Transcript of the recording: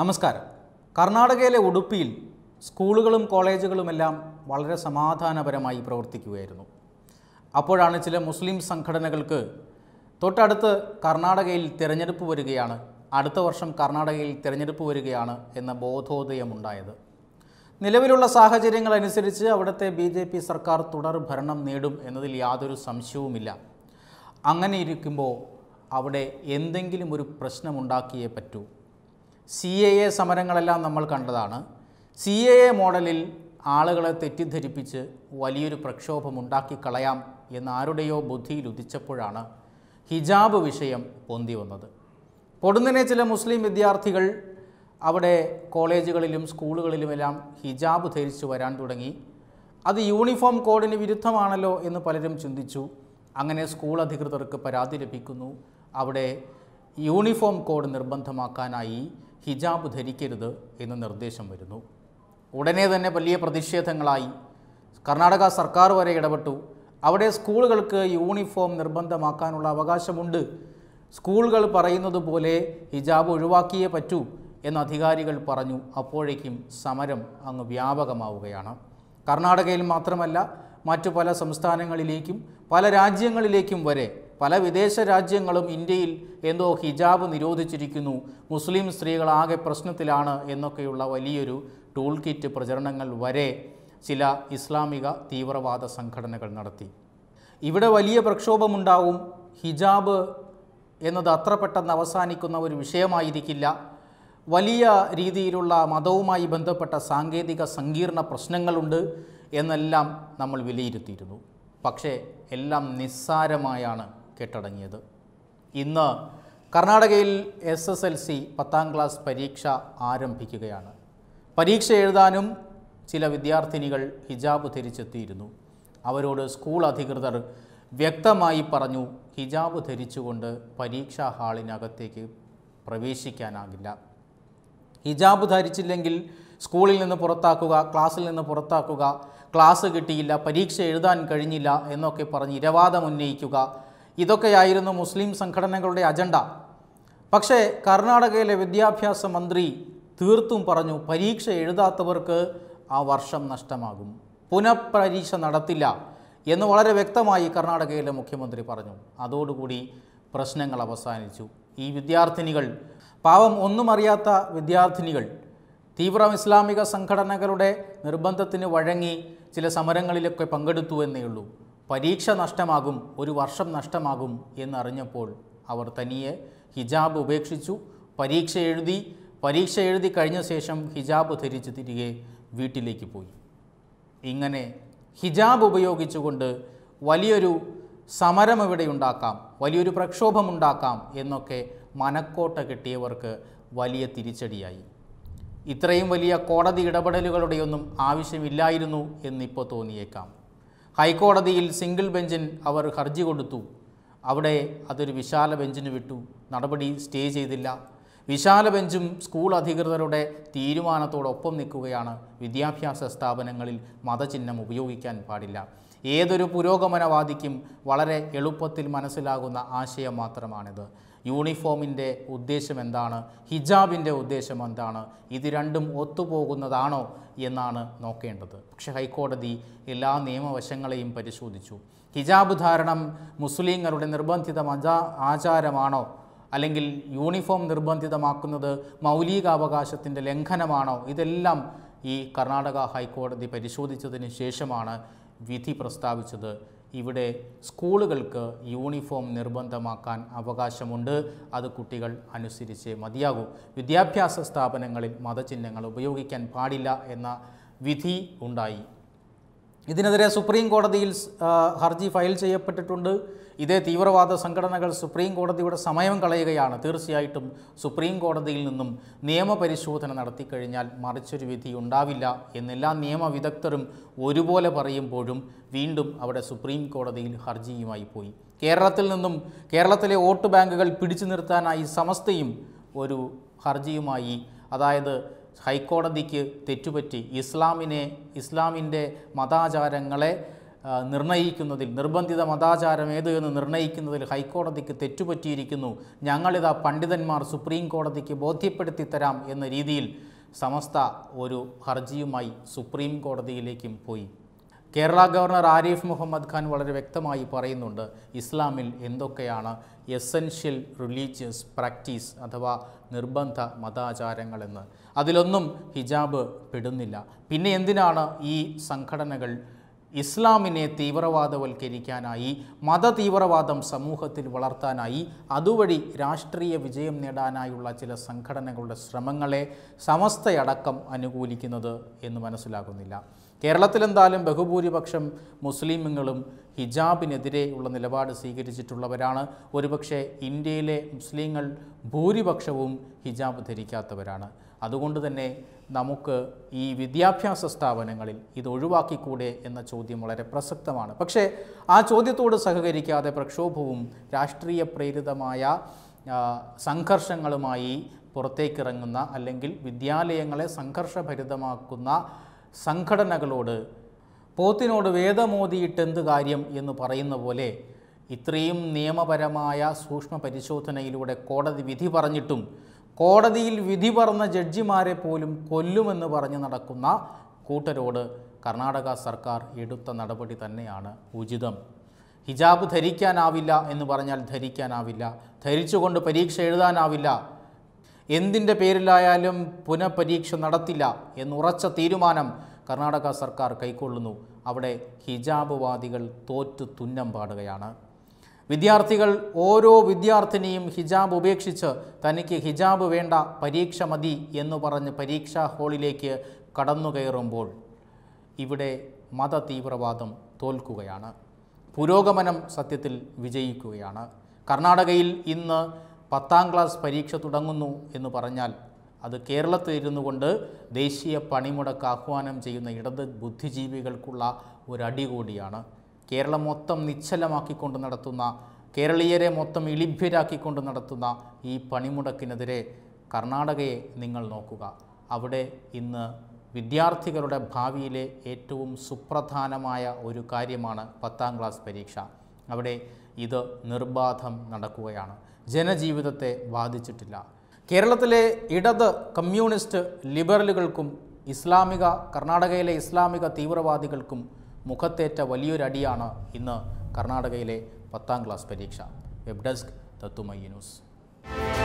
നമസ്കാരം കർണാടകയിലെ ഉടുപ്പിയിൽ സ്കൂളുകളും കോളേജുകളുമെല്ലാം വളരെ സമാധാനപരമായി പ്രവർത്തിക്കുകയായിരുന്നു അപ്പോഴാണ് ചില മുസ്ലിം സംഘടനകൾക്ക് തൊട്ടടുത്ത് കർണാടകയിൽ തിരഞ്ഞെടുപ്പ് വരികയാണ് അടുത്ത വർഷം കർണാടകയിൽ തിരഞ്ഞെടുപ്പ് വരികയാണ് എന്ന ബോധോദയമുണ്ടായത് നിലവിലുള്ള സാഹചര്യങ്ങളനുസരിച്ച് അവിടുത്തെ ബി ജെ പി സർക്കാർ തുടർ ഭരണം നേടും എന്നതിൽ യാതൊരു സംശയവുമില്ല അങ്ങനെ ഇരിക്കുമ്പോൾ അവിടെ എന്തെങ്കിലും ഒരു പ്രശ്നമുണ്ടാക്കിയേ പറ്റൂ സി എ എ സമരങ്ങളെല്ലാം നമ്മൾ കണ്ടതാണ് സി എ എ മോഡലിൽ ആളുകളെ തെറ്റിദ്ധരിപ്പിച്ച് വലിയൊരു പ്രക്ഷോഭം കളയാം എന്ന് ആരുടെയോ ബുദ്ധിയിൽ ഉദിച്ചപ്പോഴാണ് ഹിജാബ് വിഷയം പൊന്തി വന്നത് പൊടുന്നനെ ചില മുസ്ലിം വിദ്യാർത്ഥികൾ അവിടെ കോളേജുകളിലും സ്കൂളുകളിലുമെല്ലാം ഹിജാബ് ധരിച്ചു വരാൻ തുടങ്ങി അത് യൂണിഫോം കോഡിന് വിരുദ്ധമാണല്ലോ എന്ന് പലരും ചിന്തിച്ചു അങ്ങനെ സ്കൂൾ അധികൃതർക്ക് പരാതി ലഭിക്കുന്നു അവിടെ യൂണിഫോം കോഡ് നിർബന്ധമാക്കാനായി ഹിജാബ് ധരിക്കരുത് എന്ന് നിർദ്ദേശം വരുന്നു ഉടനെ തന്നെ വലിയ പ്രതിഷേധങ്ങളായി കർണാടക സർക്കാർ വരെ ഇടപെട്ടു അവിടെ സ്കൂളുകൾക്ക് യൂണിഫോം നിർബന്ധമാക്കാനുള്ള അവകാശമുണ്ട് സ്കൂളുകൾ പറയുന്നത് പോലെ ഹിജാബ് ഒഴിവാക്കിയേ പറ്റൂ എന്ന് അധികാരികൾ പറഞ്ഞു അപ്പോഴേക്കും സമരം അങ്ങ് വ്യാപകമാവുകയാണ് കർണാടകയിൽ മാത്രമല്ല മറ്റു പല സംസ്ഥാനങ്ങളിലേക്കും പല രാജ്യങ്ങളിലേക്കും വരെ പല വിദേശ രാജ്യങ്ങളും ഇന്ത്യയിൽ എന്തോ ഹിജാബ് നിരോധിച്ചിരിക്കുന്നു മുസ്ലിം സ്ത്രീകളാകെ പ്രശ്നത്തിലാണ് എന്നൊക്കെയുള്ള വലിയൊരു ടൂൾ കിറ്റ് പ്രചരണങ്ങൾ വരെ ചില ഇസ്ലാമിക തീവ്രവാദ സംഘടനകൾ നടത്തി ഇവിടെ വലിയ പ്രക്ഷോഭമുണ്ടാവും ഹിജാബ് എന്നത് അത്ര പെട്ടെന്ന് അവസാനിക്കുന്ന ഒരു വിഷയമായിരിക്കില്ല വലിയ രീതിയിലുള്ള മതവുമായി ബന്ധപ്പെട്ട സാങ്കേതിക സങ്കീർണ പ്രശ്നങ്ങളുണ്ട് എന്നെല്ലാം നമ്മൾ വിലയിരുത്തിയിരുന്നു പക്ഷേ എല്ലാം നിസ്സാരമായാണ് കെട്ടടങ്ങിയത് ഇന്ന് കർണാടകയിൽ എസ് എസ് എൽ സി പത്താം ക്ലാസ് പരീക്ഷ ആരംഭിക്കുകയാണ് പരീക്ഷ എഴുതാനും ചില വിദ്യാർത്ഥിനികൾ ഹിജാബ് ധരിച്ചെത്തിയിരുന്നു അവരോട് സ്കൂൾ അധികൃതർ വ്യക്തമായി പറഞ്ഞു ഹിജാബ് ധരിച്ചുകൊണ്ട് പരീക്ഷാ ഹാളിനകത്തേക്ക് പ്രവേശിക്കാനാകില്ല ഹിജാബ് ധരിച്ചില്ലെങ്കിൽ സ്കൂളിൽ നിന്ന് പുറത്താക്കുക ക്ലാസ്സിൽ നിന്ന് പുറത്താക്കുക ക്ലാസ് കിട്ടിയില്ല പരീക്ഷ എഴുതാൻ കഴിഞ്ഞില്ല എന്നൊക്കെ പറഞ്ഞ് ഇരവാദം ഉന്നയിക്കുക ഇതൊക്കെയായിരുന്നു മുസ്ലിം സംഘടനകളുടെ അജണ്ട പക്ഷേ കർണാടകയിലെ വിദ്യാഭ്യാസ മന്ത്രി തീർത്തും പറഞ്ഞു പരീക്ഷ എഴുതാത്തവർക്ക് ആ വർഷം നഷ്ടമാകും പുനഃപരീക്ഷ നടത്തില്ല എന്ന് വളരെ വ്യക്തമായി കർണാടകയിലെ മുഖ്യമന്ത്രി പറഞ്ഞു അതോടുകൂടി പ്രശ്നങ്ങൾ അവസാനിച്ചു ഈ വിദ്യാർത്ഥിനികൾ പാവം ഒന്നും അറിയാത്ത വിദ്യാർത്ഥിനികൾ തീവ്ര ഇസ്ലാമിക സംഘടനകളുടെ നിർബന്ധത്തിന് വഴങ്ങി ചില സമരങ്ങളിലൊക്കെ പങ്കെടുത്തു എന്നേ ഉള്ളൂ പരീക്ഷ നഷ്ടമാകും ഒരു വർഷം നഷ്ടമാകും എന്നറിഞ്ഞപ്പോൾ അവർ തനിയെ ഹിജാബ് ഉപേക്ഷിച്ചു പരീക്ഷ എഴുതി പരീക്ഷ എഴുതി കഴിഞ്ഞ ശേഷം ഹിജാബ് ധരിച്ച് തിരികെ വീട്ടിലേക്ക് പോയി ഇങ്ങനെ ഹിജാബ് ഉപയോഗിച്ചുകൊണ്ട് വലിയൊരു സമരം ഇവിടെ ഉണ്ടാക്കാം വലിയൊരു പ്രക്ഷോഭമുണ്ടാക്കാം എന്നൊക്കെ മനക്കോട്ട കിട്ടിയവർക്ക് വലിയ തിരിച്ചടിയായി ഇത്രയും വലിയ കോടതി ഇടപെടലുകളുടെയൊന്നും ആവശ്യമില്ലായിരുന്നു എന്നിപ്പോൾ തോന്നിയേക്കാം ഹൈക്കോടതിയിൽ സിംഗിൾ ബെഞ്ചിൽ അവർ ഹർജി കൊടുത്തു അവിടെ അതൊരു വിശാല ബെഞ്ചിന് വിട്ടു നടപടി സ്റ്റേ ചെയ്തില്ല വിശാല ബെഞ്ചും സ്കൂൾ അധികൃതരുടെ തീരുമാനത്തോടൊപ്പം നിൽക്കുകയാണ് വിദ്യാഭ്യാസ സ്ഥാപനങ്ങളിൽ മതചിഹ്നം ഉപയോഗിക്കാൻ പാടില്ല ഏതൊരു പുരോഗമനവാദിക്കും വളരെ എളുപ്പത്തിൽ മനസ്സിലാകുന്ന ആശയം മാത്രമാണിത് യൂണിഫോമിൻ്റെ ഉദ്ദേശം എന്താണ് ഹിജാബിൻ്റെ ഉദ്ദേശം എന്താണ് ഇത് രണ്ടും ഒത്തുപോകുന്നതാണോ എന്നാണ് നോക്കേണ്ടത് പക്ഷേ ഹൈക്കോടതി എല്ലാ നിയമവശങ്ങളെയും പരിശോധിച്ചു ഹിജാബ് ധാരണം മുസ്ലിങ്ങളുടെ നിർബന്ധിത ആചാരമാണോ അല്ലെങ്കിൽ യൂണിഫോം നിർബന്ധിതമാക്കുന്നത് മൗലികാവകാശത്തിൻ്റെ ലംഘനമാണോ ഇതെല്ലാം ഈ കർണാടക ഹൈക്കോടതി പരിശോധിച്ചതിന് ശേഷമാണ് വിധി പ്രസ്താവിച്ചത് ഇവിടെ സ്കൂളുകൾക്ക് യൂണിഫോം നിർബന്ധമാക്കാൻ അവകാശമുണ്ട് അത് കുട്ടികൾ അനുസരിച്ച് മതിയാകും വിദ്യാഭ്യാസ സ്ഥാപനങ്ങളിൽ മതചിഹ്നങ്ങൾ ഉപയോഗിക്കാൻ പാടില്ല എന്ന വിധി ഉണ്ടായി ഇതിനെതിരെ സുപ്രീം കോടതിയിൽ ഹർജി ഫയൽ ചെയ്യപ്പെട്ടിട്ടുണ്ട് ഇതേ തീവ്രവാദ സംഘടനകൾ സുപ്രീം കോടതിയുടെ സമയം കളയുകയാണ് തീർച്ചയായിട്ടും സുപ്രീം കോടതിയിൽ നിന്നും നിയമപരിശോധന നടത്തിക്കഴിഞ്ഞാൽ മറിച്ചൊരു വിധി ഉണ്ടാവില്ല എന്നെല്ലാ നിയമ വിദഗ്ധരും ഒരുപോലെ പറയുമ്പോഴും വീണ്ടും അവിടെ സുപ്രീം കോടതിയിൽ ഹർജിയുമായി പോയി കേരളത്തിൽ നിന്നും കേരളത്തിലെ വോട്ട് ബാങ്കുകൾ പിടിച്ചു നിർത്താനായി സമസ്തയും ഒരു ഹർജിയുമായി അതായത് ഹൈക്കോടതിക്ക് തെറ്റുപറ്റി ഇസ്ലാമിനെ ഇസ്ലാമിൻ്റെ മതാചാരങ്ങളെ നിർണയിക്കുന്നതിൽ നിർബന്ധിത മതാചാരം ഏത് എന്ന് നിർണയിക്കുന്നതിൽ ഹൈക്കോടതിക്ക് തെറ്റുപറ്റിയിരിക്കുന്നു ഞങ്ങളിതാ പണ്ഡിതന്മാർ സുപ്രീം കോടതിക്ക് ബോധ്യപ്പെടുത്തി തരാം എന്ന രീതിയിൽ സമസ്ത ഒരു ഹർജിയുമായി സുപ്രീം കോടതിയിലേക്കും പോയി കേരള ഗവർണർ ആരിഫ് മുഹമ്മദ് ഖാൻ വളരെ വ്യക്തമായി പറയുന്നുണ്ട് ഇസ്ലാമിൽ എന്തൊക്കെയാണ് എസൻഷ്യൽ റിലീജിയസ് പ്രാക്ടീസ് അഥവാ നിർബന്ധ മതാചാരങ്ങളെന്ന് അതിലൊന്നും ഹിജാബ് പെടുന്നില്ല പിന്നെ എന്തിനാണ് ഈ സംഘടനകൾ ഇസ്ലാമിനെ തീവ്രവാദവൽക്കരിക്കാനായി മതതീവ്രവാദം സമൂഹത്തിൽ വളർത്താനായി അതുവഴി രാഷ്ട്രീയ വിജയം നേടാനായുള്ള ചില സംഘടനകളുടെ ശ്രമങ്ങളെ സമസ്തയടക്കം അനുകൂലിക്കുന്നത് എന്ന് മനസ്സിലാകുന്നില്ല കേരളത്തിലെന്തായാലും ബഹുഭൂരിപക്ഷം മുസ്ലിമുകളും ഹിജാബിനെതിരെയുള്ള നിലപാട് സ്വീകരിച്ചിട്ടുള്ളവരാണ് ഒരുപക്ഷെ ഇന്ത്യയിലെ മുസ്ലിങ്ങൾ ഭൂരിപക്ഷവും ഹിജാബ് ധരിക്കാത്തവരാണ് അതുകൊണ്ട് തന്നെ നമുക്ക് ഈ വിദ്യാഭ്യാസ സ്ഥാപനങ്ങളിൽ ഇത് ഒഴിവാക്കിക്കൂടെ എന്ന ചോദ്യം വളരെ പ്രസക്തമാണ് പക്ഷേ ആ ചോദ്യത്തോട് സഹകരിക്കാതെ പ്രക്ഷോഭവും രാഷ്ട്രീയ പ്രേരിതമായ സംഘർഷങ്ങളുമായി പുറത്തേക്കിറങ്ങുന്ന അല്ലെങ്കിൽ വിദ്യാലയങ്ങളെ സംഘർഷഭരിതമാക്കുന്ന സംഘടനകളോട് പോത്തിനോട് വേദമോദിയിട്ടെന്ത് കാര്യം എന്ന് പറയുന്ന പോലെ ഇത്രയും നിയമപരമായ സൂക്ഷ്മ പരിശോധനയിലൂടെ കോടതി വിധി പറഞ്ഞിട്ടും കോടതിയിൽ വിധി പറഞ്ഞ ജഡ്ജിമാരെ പോലും കൊല്ലുമെന്ന് പറഞ്ഞ് നടക്കുന്ന കൂട്ടരോട് കർണാടക സർക്കാർ എടുത്ത നടപടി തന്നെയാണ് ഉചിതം ഹിജാബ് ധരിക്കാനാവില്ല എന്ന് പറഞ്ഞാൽ ധരിക്കാനാവില്ല ധരിച്ചുകൊണ്ട് പരീക്ഷ എഴുതാനാവില്ല എന്തിൻ്റെ പേരിലായാലും പുനഃപരീക്ഷ നടത്തില്ല എന്നുറച്ച തീരുമാനം കർണാടക സർക്കാർ കൈക്കൊള്ളുന്നു അവിടെ ഹിജാബ് വാദികൾ തോറ്റു തുന്നം പാടുകയാണ് വിദ്യാർത്ഥികൾ ഓരോ വിദ്യാർത്ഥിനിയും ഹിജാബ് ഉപേക്ഷിച്ച് തനിക്ക് ഹിജാബ് വേണ്ട പരീക്ഷ മതി എന്ന് പറഞ്ഞ് പരീക്ഷാ ഹാളിലേക്ക് കടന്നു കയറുമ്പോൾ ഇവിടെ മത തീവ്രവാദം തോൽക്കുകയാണ് പുരോഗമനം സത്യത്തിൽ വിജയിക്കുകയാണ് കർണാടകയിൽ ഇന്ന് പത്താം ക്ലാസ് പരീക്ഷ തുടങ്ങുന്നു എന്ന് പറഞ്ഞാൽ അത് കേരളത്തിൽ ഇരുന്നു കൊണ്ട് ദേശീയ പണിമുടക്ക് ആഹ്വാനം ചെയ്യുന്ന ഇടത് ബുദ്ധിജീവികൾക്കുള്ള ഒരടി കൂടിയാണ് കേരളം മൊത്തം നിശ്ചലമാക്കിക്കൊണ്ട് നടത്തുന്ന കേരളീയരെ മൊത്തം ഇളിഭ്യരാക്കിക്കൊണ്ട് നടത്തുന്ന ഈ പണിമുടക്കിനെതിരെ കർണാടകയെ നിങ്ങൾ നോക്കുക അവിടെ ഇന്ന് വിദ്യാർത്ഥികളുടെ ഭാവിയിലെ ഏറ്റവും സുപ്രധാനമായ ഒരു കാര്യമാണ് പത്താം ക്ലാസ് പരീക്ഷ അവിടെ ഇത് നിർബാധം നടക്കുകയാണ് ജനജീവിതത്തെ ബാധിച്ചിട്ടില്ല കേരളത്തിലെ ഇടത് കമ്മ്യൂണിസ്റ്റ് ലിബറലുകൾക്കും ഇസ്ലാമിക കർണാടകയിലെ ഇസ്ലാമിക തീവ്രവാദികൾക്കും മുഖത്തേറ്റ വലിയൊരടിയാണ് ഇന്ന് കർണാടകയിലെ പത്താം ക്ലാസ് പരീക്ഷ വെബ് ഡെസ്ക് തത്തുമയ്യ ന്യൂസ്